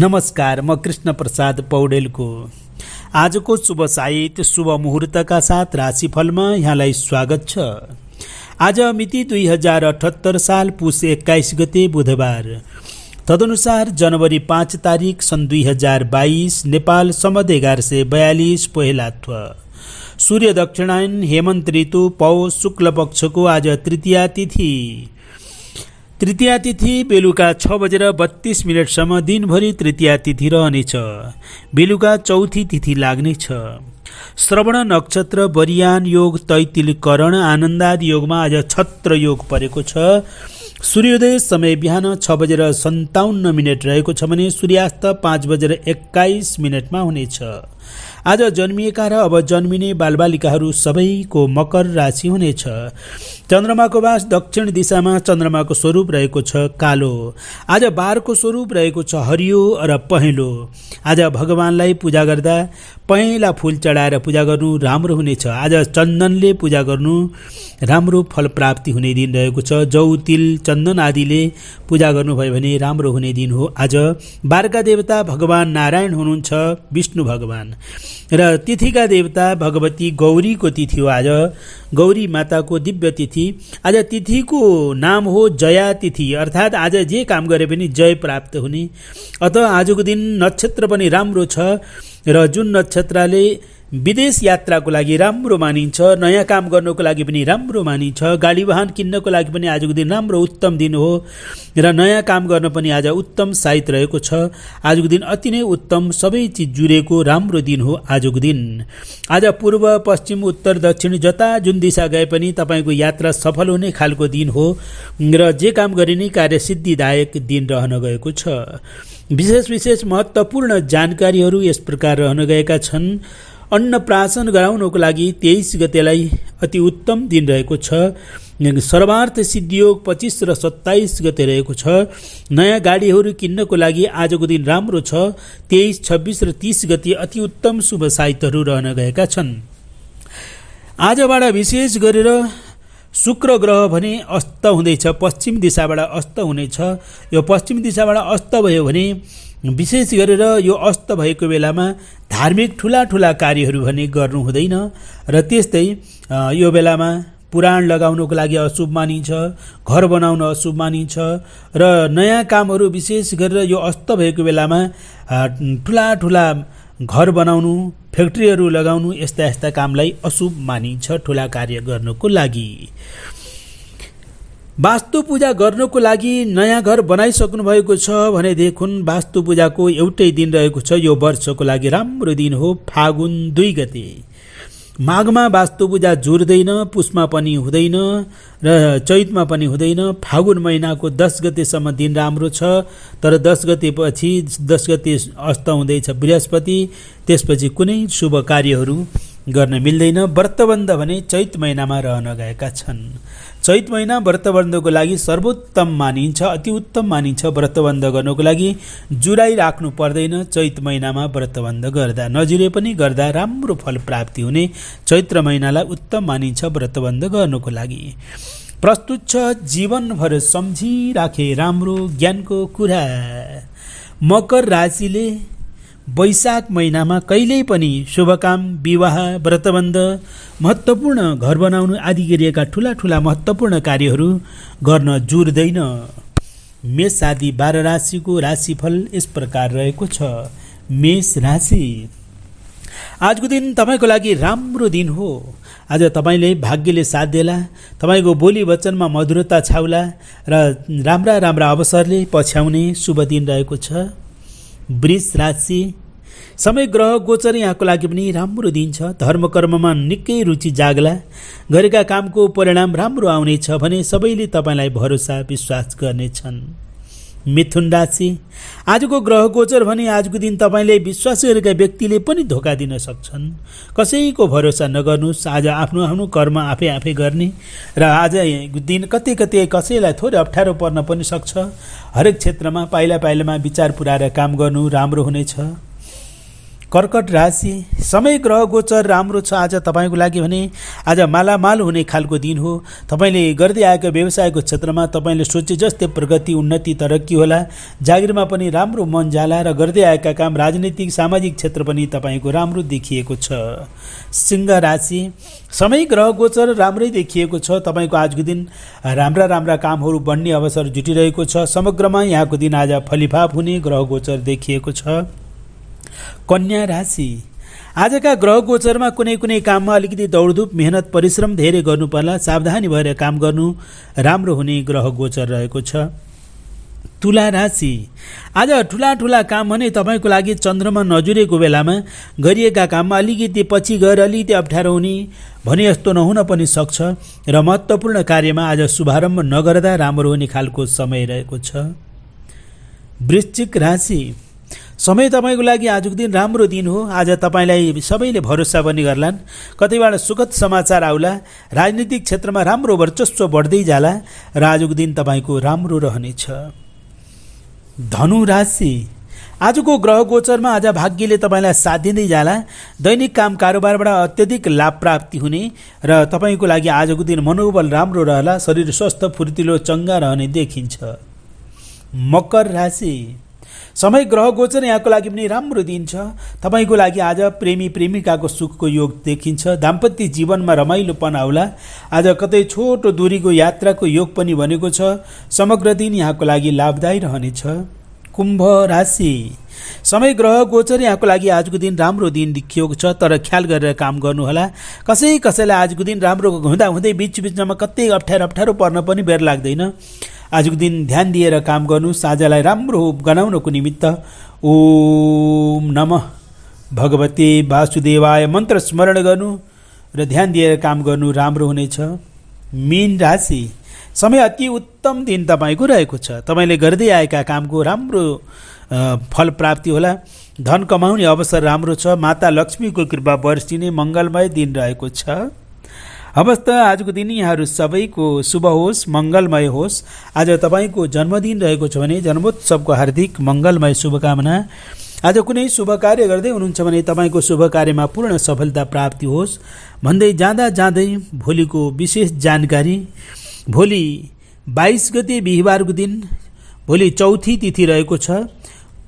नमस्कार म कृष्ण प्रसाद पौडेलको आजको शुभ साहित्य शुभ मुहुर्तका साथ राशिफलमा यहाँलाई स्वागत छ आज मिति दुई हजार अठहत्तर साल पुस एक्काइस गते बुधबार तदनुसार जनवरी पाँच तारिक सन् दुई हजार बाइस नेपाल समद एघार सय बयालिस पोहेलात्व सूर्य दक्षिणायन हेमन्त ऋतु पौ शुक्ल पक्षको आज तृतीया तिथि तृतीया तिथि बेलुका छ बजेर बत्तीस मिनटसम्म दिनभरि तृतीय तिथि रहनेछ बेलुका चौथी तिथि लाग्नेछ श्रवण नक्षत्र बरियान योग तैतिलकरण आनन्दादि योगमा आज छत्र योग परेको छ सूर्योदय समय बिहान छ बजेर सन्ताउन्न मिनट रहेको छ भने सूर्यास्त पाँच बजेर एक्काइस मिनटमा हुनेछ आज जन्मिएका र अब जन्मिने बालबालिकाहरू सबैको मकर राशि हुनेछ चन्द्रमाको बास दक्षिण दिशामा चन्द्रमाको स्वरूप रहेको छ कालो आज बारको स्वरूप रहेको छ हरियो र पहेँलो आज भगवान्लाई पूजा गर्दा पहेँला फुल चढाएर पूजा गर्नु राम्रो हुनेछ आज चन्दनले पूजा गर्नु राम्रो फल प्राप्ति हुने दिन रहेको छ जौ तिल चन्दन आदिले पूजा गर्नुभयो भने राम्रो हुने दिन हो आज बारका देवता भगवान नारायण हुनुहुन्छ विष्णु भगवान र तिथिका देवता भगवती गौरीको तिथि हो आज गौरी माताको दिव्य तिथि तिथि आज तिथिको नाम हो जया तिथि अर्थात् आज जे काम गरे पनि जय प्राप्त हुने अत आजको दिन नक्षत्र पनि राम्रो छ र जुन नक्षत्रले विदेश यात्राको लागि राम्रो मानिन्छ नयाँ काम गर्नको लागि पनि राम्रो मानिन्छ गाडी वाहन किन्नको लागि पनि आजको दिन राम्रो उत्तम दिन हो र नयाँ काम गर्न पनि आज उत्तम साइत रहेको छ आजको दिन अति नै उत्तम सबै चिज जुरेको राम्रो दिन हो आजको दिन आज पूर्व पश्चिम उत्तर दक्षिण जता जुन दिशा गए पनि तपाईँको यात्रा सफल हुने खालको दिन हो र जे काम गरिने कार्य सिद्धिदायक दिन रहन गएको छ विशेष विशेष महत्त्वपूर्ण जानकारीहरू यस प्रकार रहन गएका छन् अन्नप्राशन गराउनको लागि तेइस गतेलाई अति उत्तम दिन रहेको छ सर्वार्थ सिद्धियोग पच्चिस र सत्ताइस गते रहेको छ नयाँ गाडीहरू किन्नको लागि आजको दिन राम्रो छ तेइस छब्बिस र तिस गति अति उत्तम शुभ साहित्यहरू रहन गएका छन् आजबाट विशेष गरेर शुक्र ग्रह भने अस्त हुँदैछ पश्चिम दिशाबाट अस्त हुनेछ यो पश्चिम दिशाबाट अस्त भयो भने विशेष गरेर यो अस्त भएको बेलामा धार्मिक ठुला ठुला कार्यहरू भने गर्नु हुँदैन र त्यस्तै यो बेलामा पुराण लगाउनको लागि अशुभ मानिन्छ घर बनाउन अशुभ मानिन्छ र नयाँ कामहरू विशेष गरेर यो अस्त भएको बेलामा ठुला ठुला घर बनाउनु फ्याक्ट्रीहरू लगाउनु यस्ता यस्ता कामलाई अशुभ मानिन्छ ठुला कार्य गर्नुको लागि वास्तु पूजा गर्नको लागि नयाँ घर बनाइसक्नु भएको छ भनेदेखि वास्तु पूजाको एउटै दिन रहेको छ यो वर्षको लागि राम्रो दिन हो फागुन दुई गते माघमा वास्तु पूजा जुर्दैन पुसमा पनि हुँदैन र चैतमा पनि हुँदैन फागुन महिनाको दस गतेसम्म दिन राम्रो छ तर दस गतेपछि दस गते अस्त हुँदैछ बृहस्पति त्यसपछि कुनै शुभ कार्यहरू गर्न मिल्दैन व्रतबन्ध भने चैत महिनामा रहन गएका छन् चैत महिना व्रतबन्धको लागि सर्वोत्तम मानिन्छ अति उत्तम मानिन्छ व्रतबन्ध गर्नको लागि जुराई राख्नु पर्दैन चैत महिनामा व्रतबन्ध गर्दा नजुरे पनि गर्दा राम्रो फल प्राप्ति हुने चैत्र महिनालाई उत्तम मानिन्छ व्रतबन्ध गर्नुको लागि प्रस्तुत छ जीवनभर सम्झिराखे राम्रो ज्ञानको कुरा मकर राशिले वैशाख महिनामा कहिल्यै पनि शुभकाम विवाह व्रतबन्ध महत्त्वपूर्ण घर बनाउनु आदि गरिएका ठुला ठुला महत्त्वपूर्ण कार्यहरू गर्न जुर्दैन मेष आदि बाह्र राशिको राशिफल यस प्रकार रहेको छ मेष राशि आजको दिन तपाईँको लागि राम्रो दिन हो आज तपाईँले भाग्यले साथ दिएला तपाईँको बोली वचनमा मधुरता छाउला र राम्रा राम्रा अवसरले पछ्याउने शुभ दिन रहेको छ वृष राशि समय ग्रह गोचर यहाँको लागि पनि राम्रो दिन छ धर्म कर्ममा निकै रुचि जाग्ला गरेका कामको परिणाम राम्रो आउनेछ भने सबैले तपाईँलाई भरोसा विश्वास गर्नेछन् मिथुन राशि आजको ग्रह गोचर भने आजको दिन तपाईँले विश्वास गरेका व्यक्तिले पनि धोका दिन सक्छन् कसैको भरोसा नगर्नुहोस् आज आफ्नो आफ्नो कर्म आफै आफै गर्ने र आज दिन कतै कतै कसैलाई थोरै अप्ठ्यारो पर्न पनि सक्छ हरेक क्षेत्रमा पाइला पाइलामा विचार पुऱ्याएर काम गर्नु राम्रो हुनेछ कर्कट राशि समय ग्रह गोचर राम्रो छ आज तपाईँको लागि भने आज मालामाल हुने खालको दिन हो तपाईँले गर्दै आएको व्यवसायको क्षेत्रमा तपाईँले सोचे जस्तै प्रगति उन्नति तरक्की होला जागिरमा पनि राम्रो मन जाला र गर्दै आएका काम राजनीतिक सामाजिक क्षेत्र पनि तपाईँको राम्रो देखिएको छ सिंह राशि समय ग्रह गोचर राम्रै देखिएको छ तपाईँको आजको दिन राम्रा राम्रा कामहरू बन्ने अवसर जुटिरहेको छ समग्रमा यहाँको दिन आज फलिफाप हुने ग्रह गोचर देखिएको छ कन्या राशि आजका ग्रह गोचरमा कुनै कुनै काममा अलिकति दौडधुप मेहनत परिश्रम धेरै गर्नुपर्ला सावधानी भएर काम गर्नु राम्रो हुने ग्रह गोचर रहेको छ तुला राशि आज ठुला ठुला काम भने तपाईँको लागि चन्द्रमा नजुरेको बेलामा गरिएका काममा अलिकति पछि गएर अलिकति अप्ठ्यारो हुने भने यस्तो नहुन पनि सक्छ र महत्त्वपूर्ण कार्यमा आज शुभारम्भ नगर्दा राम्रो हुने खालको समय रहेको छ वृश्चिक राशि समय तपाईँको लागि आजको दिन राम्रो दिन हो आज तपाईँलाई सबैले भरोसा पनि गर्लान् कतैबाट सुखद समाचार आउला राजनीतिक क्षेत्रमा राम्रो वर्चस्व बढ्दै जाला र आजको दिन तपाईँको राम्रो रहनेछ धनु राशि आजको ग्रह गोचरमा आज भाग्यले तपाईँलाई साथ दिँदै जाला दैनिक काम कारोबारबाट अत्यधिक लाभ प्राप्ति हुने र तपाईँको लागि आजको दिन मनोबल राम्रो रहला शरीर स्वस्थ फुर्तिलो चङ्गा रहने देखिन्छ मकर राशि समय ग्रह गोचर यहाँको लागि पनि राम्रो दिन छ तपाईँको लागि आज प्रेमी प्रेमिकाको सुखको योग देखिन्छ दाम्पत्य जीवनमा रमाइलोपन आउला आज कतै छोटो दूरीको यात्राको योग पनि बनेको छ समग्र दिन यहाँको लागि लाभदायी रहनेछ कुम्भ राशि समय ग्रह गोचर यहाँको लागि आजको दिन राम्रो दिन देखिएको छ तर ख्याल गरेर काम गर्नुहोला कसै कसैलाई आजको दिन राम्रो हुँदा हुँदै बिचबिचमा कतै अप्ठ्यारो अप्ठ्यारो पर्न पनि बेर लाग्दैन आजको दिन ध्यान दिएर काम गर्नु साझालाई राम्रो गनाउनको निमित्त ओम नम भगवते वासुदेवाय मन्त्र स्मरण गर्नु र ध्यान दिएर काम गर्नु राम्रो हुनेछ मीन राशि समय अति उत्तम दिन तपाईँको रहेको छ तपाईँले गर्दै आएका कामको राम्रो फल प्राप्ति होला धन कमाउने अवसर राम्रो छ माता लक्ष्मीको कृपा वर्षिने मङ्गलमय दिन रहेको छ हवस् त आजको दिन यहाँहरू सबैको शुभ होस् मङ्गलमय होस् आज तपाईँको जन्मदिन रहेको छ भने जन्मोत्सवको हार्दिक मङ्गलमय शुभकामना आज कुनै शुभ कार्य गर्दै हुनुहुन्छ भने तपाईँको शुभ कार्यमा पूर्ण सफलता प्राप्ति होस् भन्दै जाँदा जाँदै भोलिको विशेष जानकारी भोलि बाइस गते बिहिबारको दिन भोलि चौथी तिथि रहेको छ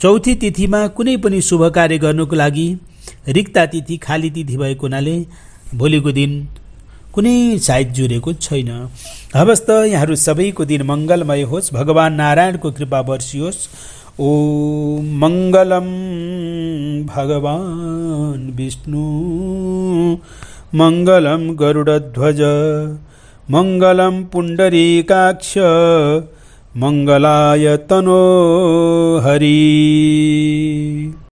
चौथी तिथिमा कुनै पनि शुभ कार्य गर्नुको लागि रिक्ता तिथि खाली तिथि भएको हुनाले भोलिको दिन कुनै साइज जुरेको छैन हवस् त यहाँहरू सबैको दिन मङ्गलमय होस् भगवान् नारायणको कृपा बर्सियोस् ओ मङ्गलम भगवान् विष्णु मङ्गलम गरुडध्वज मङ्गलम पुण्डरीकाक्ष मङ्गलाय तनो हरि